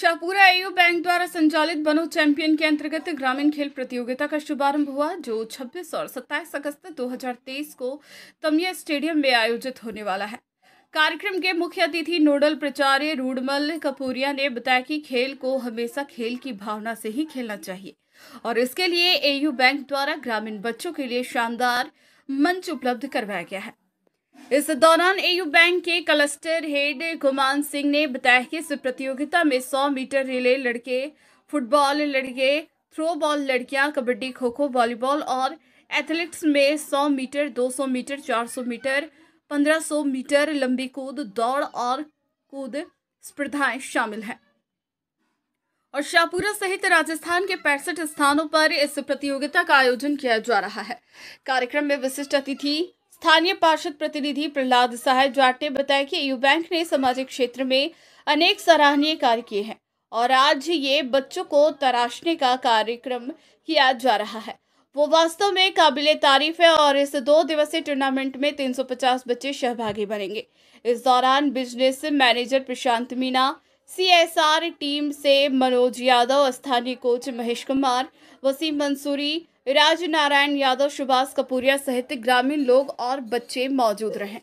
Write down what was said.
Shahpura AU bank द्वारा संचालित बनो चैंपियन के अंतर्गत ग्रामीण खेल प्रतियोगिता का शुभारंभ हुआ जो 26 और 27 अगस्त 2023 को तमिया स्टेडियम में आयोजित होने वाला है कार्यक्रम के मुख्य अतिथि नोडल प्राचार्य रूडमल कपूरिया ने बताया कि खेल को हमेशा खेल की भावना से ही खेलना चाहिए और इसके लिए एयू बैंक द्वारा ग्रामीण बच्चों के लिए शानदार मंच उपलब्ध करवाया गया है इस दौरान एयू बैंक के क्लस्टर हेड गुमान सिंह ने बताया कि इस प्रतियोगिता में 100 मीटर रिले लड़के फुटबॉल लड़के थ्रो बॉल लड़कियां कबड्डी खो खो वॉलीबॉल और एथलेटिक्स में 100 मीटर 200 मीटर 400 मीटर 1500 मीटर लंबी कूद दौड़ और कूद स्पर्धाएं शामिल हैं और शाहपुरा सहित राजस्थान के पैंसठ स्थानों पर इस प्रतियोगिता का आयोजन किया जा रहा है कार्यक्रम में विशिष्ट अतिथि स्थानीय पार्षद प्रतिनिधि प्रहलाद साहेब जाट ने बताया कि यू बैंक ने सामाजिक क्षेत्र में अनेक सराहनीय कार्य किए हैं और आज ये बच्चों को तराशने का कार्यक्रम किया जा रहा है वो वास्तव में काबिल तारीफ है और इस दो दिवसीय टूर्नामेंट में 350 बच्चे सहभागी बनेंगे इस दौरान business manager Prashant Meena CSR team से मनोज यादव स्थानीय कोच महेश कुमार वसीम मंसूरी राज नारायण यादव सुभाष कपूरिया सहित ग्रामीण लोग और बच्चे मौजूद रहे